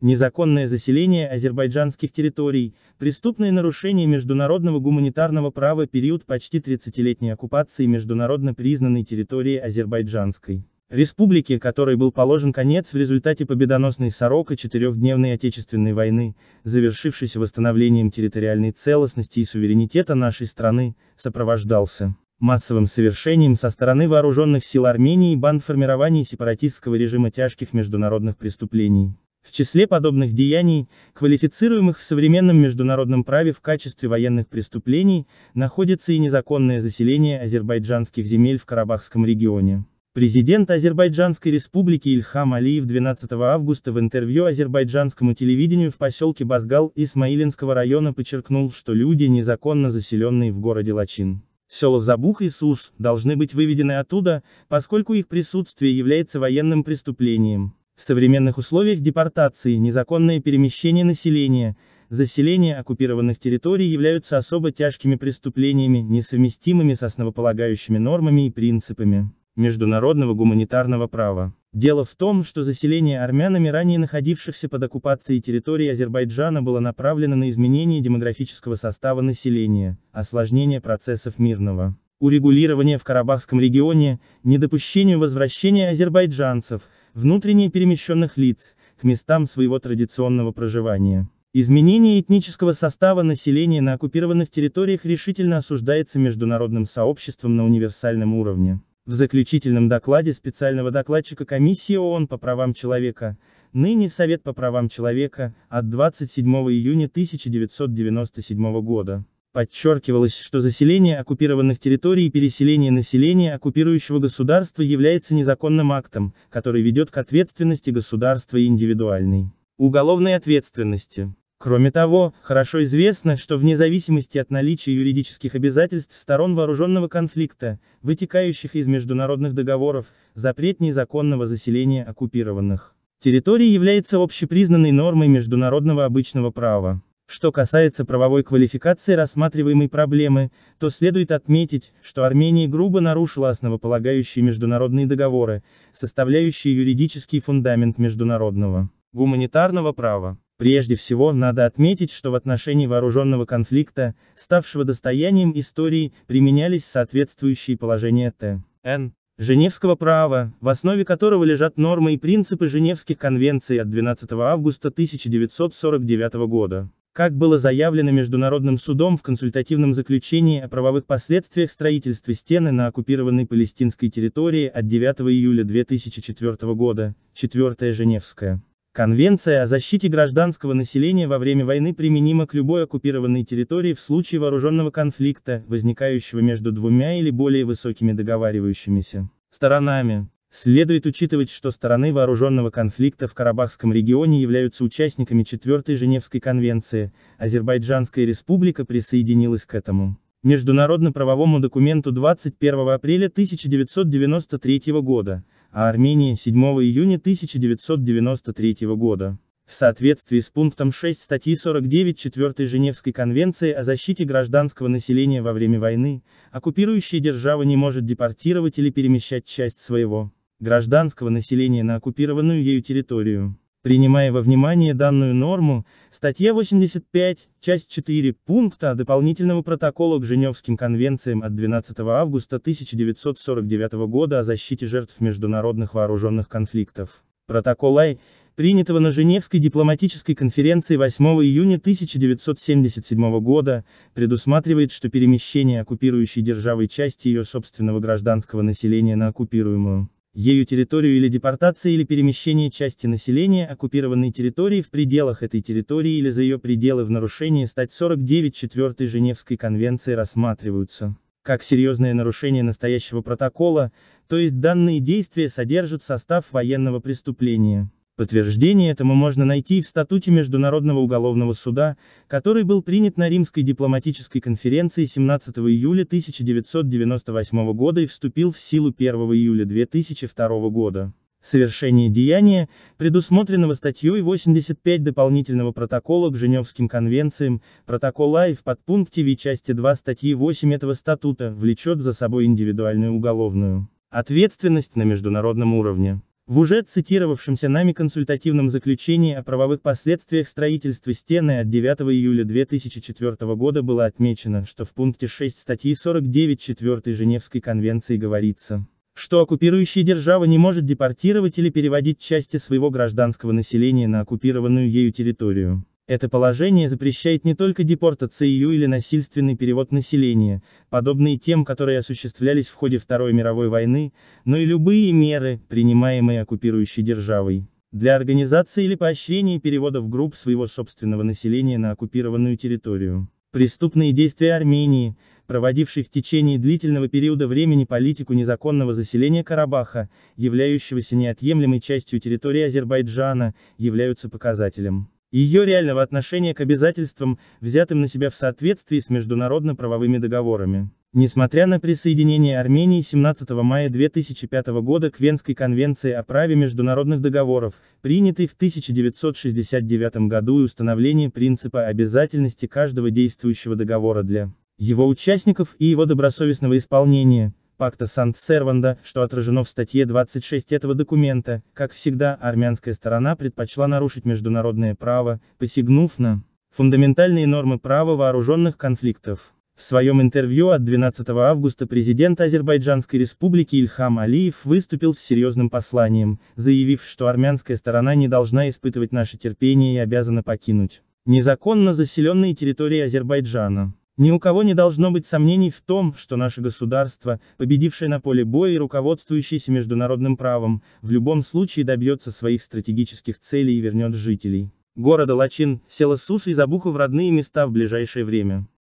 незаконное заселение азербайджанских территорий, преступные нарушения международного гуманитарного права период почти 30-летней оккупации международно признанной территории Азербайджанской. Республики, которой был положен конец в результате победоносной сорока четырехдневной Отечественной войны, завершившейся восстановлением территориальной целостности и суверенитета нашей страны, сопровождался массовым совершением со стороны вооруженных сил Армении и формирования сепаратистского режима тяжких международных преступлений. В числе подобных деяний, квалифицируемых в современном международном праве в качестве военных преступлений, находится и незаконное заселение азербайджанских земель в Карабахском регионе. Президент Азербайджанской республики Ильхам Алиев 12 августа в интервью азербайджанскому телевидению в поселке Базгал Исмаилинского района подчеркнул, что люди, незаконно заселенные в городе Лачин, селах Забух и Сус, должны быть выведены оттуда, поскольку их присутствие является военным преступлением. В современных условиях депортации незаконное перемещение населения, заселение оккупированных территорий являются особо тяжкими преступлениями, несовместимыми с основополагающими нормами и принципами международного гуманитарного права. Дело в том, что заселение армянами ранее находившихся под оккупацией территорий Азербайджана было направлено на изменение демографического состава населения, осложнение процессов мирного урегулирования в Карабахском регионе, недопущению возвращения азербайджанцев, внутренне перемещенных лиц, к местам своего традиционного проживания. Изменение этнического состава населения на оккупированных территориях решительно осуждается международным сообществом на универсальном уровне. В заключительном докладе специального докладчика Комиссии ООН по правам человека, ныне Совет по правам человека, от 27 июня 1997 года. Подчеркивалось, что заселение оккупированных территорий и переселение населения оккупирующего государства является незаконным актом, который ведет к ответственности государства и индивидуальной уголовной ответственности. Кроме того, хорошо известно, что вне зависимости от наличия юридических обязательств сторон вооруженного конфликта, вытекающих из международных договоров, запрет незаконного заселения оккупированных территорий является общепризнанной нормой международного обычного права. Что касается правовой квалификации рассматриваемой проблемы, то следует отметить, что Армения грубо нарушила основополагающие международные договоры, составляющие юридический фундамент международного гуманитарного права. Прежде всего, надо отметить, что в отношении вооруженного конфликта, ставшего достоянием истории, применялись соответствующие положения Т.Н. Женевского права, в основе которого лежат нормы и принципы Женевских конвенций от 12 августа 1949 года. Как было заявлено Международным судом в консультативном заключении о правовых последствиях строительства стены на оккупированной палестинской территории от 9 июля 2004 года, 4 Женевская. Конвенция о защите гражданского населения во время войны применима к любой оккупированной территории в случае вооруженного конфликта, возникающего между двумя или более высокими договаривающимися сторонами. Следует учитывать, что стороны вооруженного конфликта в Карабахском регионе являются участниками 4 Женевской конвенции, Азербайджанская республика присоединилась к этому международно-правовому документу 21 апреля 1993 года, а Армения 7 июня 1993 года. В соответствии с пунктом 6 статьи 49 4 Женевской конвенции о защите гражданского населения во время войны, оккупирующая держава не может депортировать или перемещать часть своего гражданского населения на оккупированную ею территорию. Принимая во внимание данную норму, статья 85, часть 4 пункта дополнительного протокола к Женевским конвенциям от 12 августа 1949 года о защите жертв международных вооруженных конфликтов, протокол Ай, принятого на Женевской дипломатической конференции 8 июня 1977 года, предусматривает, что перемещение оккупирующей державой части ее собственного гражданского населения на оккупируемую ею территорию или депортация или перемещение части населения оккупированной территории в пределах этой территории или за ее пределы в нарушении стать 49 4 Женевской конвенции рассматриваются как серьезное нарушение настоящего протокола, то есть данные действия содержат состав военного преступления. Подтверждение этому можно найти в статуте Международного уголовного суда, который был принят на Римской дипломатической конференции 17 июля 1998 года и вступил в силу 1 июля 2002 года. Совершение деяния, предусмотренного статьей 85 дополнительного протокола к Женевским конвенциям, протокола и в подпункте В части 2 статьи 8 этого статута, влечет за собой индивидуальную уголовную ответственность на международном уровне. В уже цитировавшемся нами консультативном заключении о правовых последствиях строительства стены от 9 июля 2004 года было отмечено, что в пункте 6 статьи 49 4 Женевской конвенции говорится, что оккупирующая держава не может депортировать или переводить части своего гражданского населения на оккупированную ею территорию. Это положение запрещает не только депортацию или насильственный перевод населения, подобные тем, которые осуществлялись в ходе Второй мировой войны, но и любые меры, принимаемые оккупирующей державой для организации или поощрения переводов групп своего собственного населения на оккупированную территорию. Преступные действия Армении, проводившей в течение длительного периода времени политику незаконного заселения Карабаха, являющегося неотъемлемой частью территории Азербайджана, являются показателем ее реального отношения к обязательствам, взятым на себя в соответствии с международно-правовыми договорами. Несмотря на присоединение Армении 17 мая 2005 года к Венской конвенции о праве международных договоров, принятой в 1969 году и установление принципа обязательности каждого действующего договора для его участников и его добросовестного исполнения, пакта Санкт-Серванда, что отражено в статье 26 этого документа, как всегда, армянская сторона предпочла нарушить международное право, посягнув на фундаментальные нормы права вооруженных конфликтов. В своем интервью от 12 августа президент Азербайджанской республики Ильхам Алиев выступил с серьезным посланием, заявив, что армянская сторона не должна испытывать наше терпение и обязана покинуть незаконно заселенные территории Азербайджана. Ни у кого не должно быть сомнений в том, что наше государство, победившее на поле боя и руководствующееся международным правом, в любом случае добьется своих стратегических целей и вернет жителей города Лачин, села Сус и Забуху в родные места в ближайшее время.